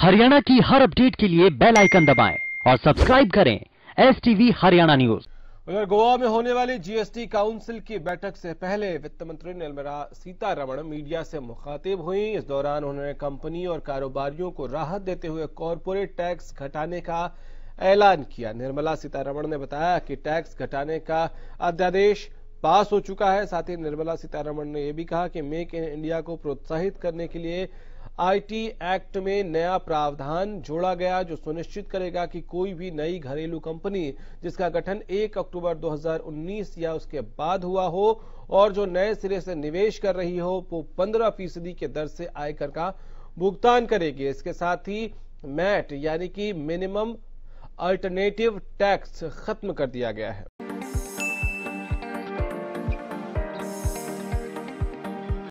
हरियाणा की हर अपडेट के लिए बेल आइकन दबाएं और सब्सक्राइब करें एस टीवी हरियाणा न्यूज उधर गोवा में होने वाली जीएसटी काउंसिल की बैठक से पहले वित्त मंत्री निर्मला सीतारमण मीडिया से मुखातिब हुई इस दौरान उन्होंने कंपनी और कारोबारियों को राहत देते हुए कॉरपोरेट टैक्स घटाने का ऐलान किया निर्मला सीतारमण ने बताया कि टैक्स घटाने का अध्यादेश पास हो चुका है साथ ही निर्मला सीतारमण ने यह भी कहा कि मेक इन इंडिया को प्रोत्साहित करने के लिए आईटी एक्ट में नया प्रावधान जोड़ा गया जो सुनिश्चित करेगा कि कोई भी नई घरेलू कंपनी जिसका गठन 1 अक्टूबर 2019 या उसके बाद हुआ हो और जो नए सिरे से निवेश कर रही हो वो 15 फीसदी के दर से आयकर का भुगतान करेगी इसके साथ ही मैट यानी कि मिनिमम अल्टरनेटिव टैक्स खत्म कर दिया गया है